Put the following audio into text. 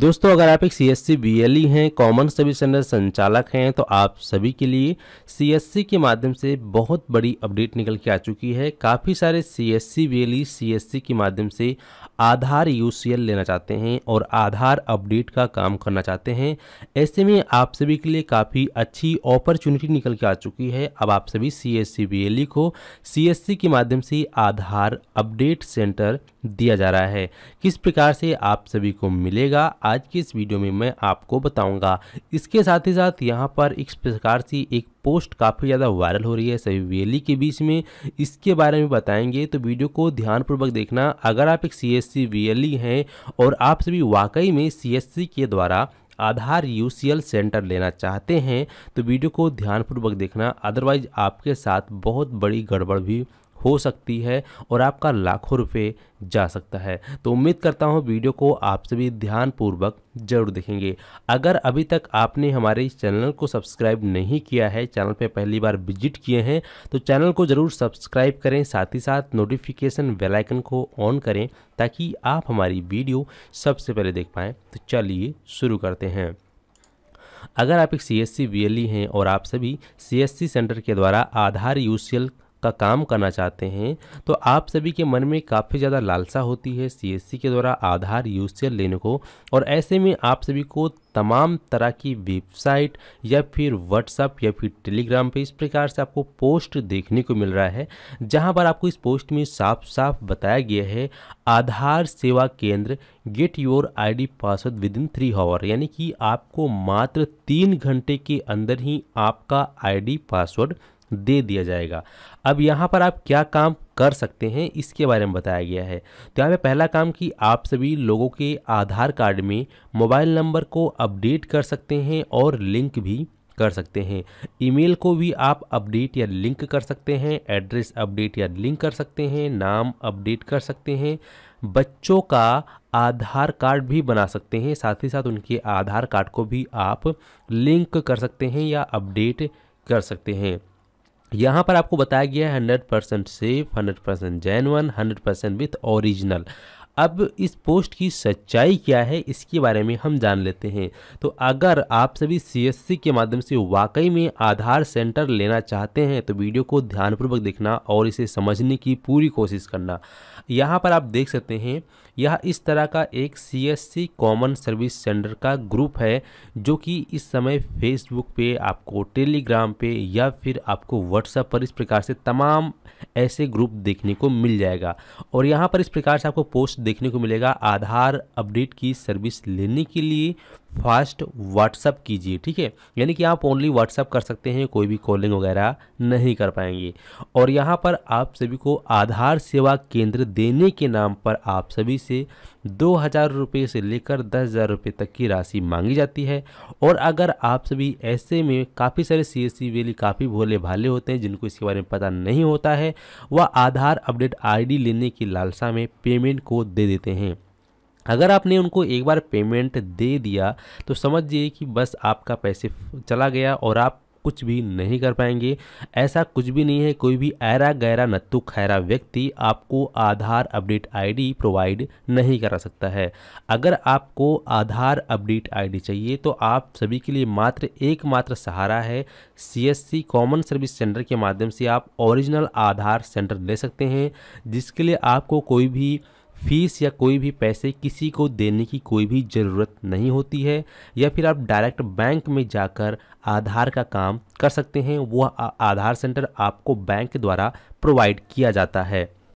दोस्तों अगर आप एक C S C B L E हैं कॉमन सर्विस सेंटर संचालक हैं तो आप सभी के लिए सी एस सी के माध्यम से बहुत बड़ी अपडेट निकल के आ चुकी है काफ़ी सारे C S C B L E C S C के माध्यम से आधार यूसीएल लेना चाहते हैं और आधार अपडेट का काम करना चाहते हैं ऐसे में आप सभी के लिए काफ़ी अच्छी अपॉर्चुनिटी निकल के आ चुकी है अब आप सभी सी एस सी बी ई को सी एस सी के माध्यम से आधार अपडेट सेंटर दिया जा रहा है किस प्रकार से आप सभी को मिलेगा आज की इस वीडियो में मैं आपको बताऊंगा इसके साथ ही साथ यहाँ पर इस प्रकार से एक पोस्ट काफ़ी ज़्यादा वायरल हो रही है सभी वेली के बीच में इसके बारे में बताएंगे तो वीडियो को ध्यानपूर्वक देखना अगर आप एक सी एस हैं और आप सभी वाकई में सी के द्वारा आधार यू सेंटर लेना चाहते हैं तो वीडियो को ध्यानपूर्वक देखना अदरवाइज आपके साथ बहुत बड़ी गड़बड़ भी हो सकती है और आपका लाखों रुपये जा सकता है तो उम्मीद करता हूँ वीडियो को आप सभी ध्यानपूर्वक जरूर देखेंगे अगर अभी तक आपने हमारे इस चैनल को सब्सक्राइब नहीं किया है चैनल पर पहली बार विजिट किए हैं तो चैनल को ज़रूर सब्सक्राइब करें साथ ही साथ नोटिफिकेशन बेलाइकन को ऑन करें ताकि आप हमारी वीडियो सबसे पहले देख पाएँ तो चलिए शुरू करते हैं अगर आप एक सी एस e हैं और आप सभी सी सेंटर के द्वारा आधार यूसीएल का काम करना चाहते हैं तो आप सभी के मन में काफ़ी ज़्यादा लालसा होती है सीएससी के द्वारा आधार यूसीएल लेने को और ऐसे में आप सभी को तमाम तरह की वेबसाइट या फिर व्हाट्सअप या फिर टेलीग्राम पे इस प्रकार से आपको पोस्ट देखने को मिल रहा है जहां पर आपको इस पोस्ट में साफ साफ बताया गया है आधार सेवा केंद्र get your ID password within three hour यानी कि आपको मात्र तीन घंटे के अंदर ही आपका आईडी पासवर्ड दे दिया जाएगा अब यहाँ पर आप क्या काम कर सकते हैं इसके बारे में बताया गया है तो यहाँ पे पहला काम कि आप सभी लोगों के आधार कार्ड में मोबाइल नंबर को अपडेट कर सकते हैं और लिंक भी कर सकते हैं ईमेल को भी आप अपडेट या लिंक कर सकते हैं एड्रेस अपडेट या लिंक कर सकते हैं नाम अपडेट कर सकते हैं बच्चों का आधार कार्ड भी बना सकते हैं साथ ही साथ उनके आधार कार्ड को भी आप लिंक कर सकते हैं या अपडेट कर सकते हैं यहाँ पर आपको बताया गया है 100 percent safe hundred percent genuine hundred percent with original अब इस पोस्ट की सच्चाई क्या है इसके बारे में हम जान लेते हैं तो अगर आप सभी सी के माध्यम से वाकई में आधार सेंटर लेना चाहते हैं तो वीडियो को ध्यानपूर्वक देखना और इसे समझने की पूरी कोशिश करना यहाँ पर आप देख सकते हैं यह इस तरह का एक सी कॉमन सर्विस सेंटर का ग्रुप है जो कि इस समय फेसबुक पे आपको टेलीग्राम पे या फिर आपको व्हाट्सएप पर इस प्रकार से तमाम ऐसे ग्रुप देखने को मिल जाएगा और यहाँ पर इस प्रकार से आपको पोस्ट देखने को मिलेगा आधार अपडेट की सर्विस लेने के लिए फास्ट व्हाट्सअप कीजिए ठीक है यानी कि आप ओनली व्हाट्सअप कर सकते हैं कोई भी कॉलिंग वगैरह नहीं कर पाएंगे और यहाँ पर आप सभी को आधार सेवा केंद्र देने के नाम पर आप सभी से दो हज़ार रुपये से लेकर दस हज़ार रुपये तक की राशि मांगी जाती है और अगर आप सभी ऐसे में काफ़ी सारे सी एस सी वेली काफ़ी भोले भाले होते हैं जिनको इसके बारे में पता नहीं होता है वह आधार अपडेट आईडी लेने की लालसा में पेमेंट को दे देते हैं अगर आपने उनको एक बार पेमेंट दे दिया तो समझिए कि बस आपका पैसे चला गया और आप कुछ भी नहीं कर पाएंगे ऐसा कुछ भी नहीं है कोई भी ऐरा गैरा नत्तु खैरा व्यक्ति आपको आधार अपडेट आईडी प्रोवाइड नहीं करा सकता है अगर आपको आधार अपडेट आईडी चाहिए तो आप सभी के लिए मात्र एकमात्र सहारा है सीएससी कॉमन सर्विस सेंटर के माध्यम से आप ओरिजिनल आधार सेंटर ले सकते हैं जिसके लिए आपको कोई भी फीस या कोई भी पैसे किसी को देने की कोई भी ज़रूरत नहीं होती है या फिर आप डायरेक्ट बैंक में जाकर आधार का काम कर सकते हैं वह आधार सेंटर आपको बैंक द्वारा प्रोवाइड किया जाता है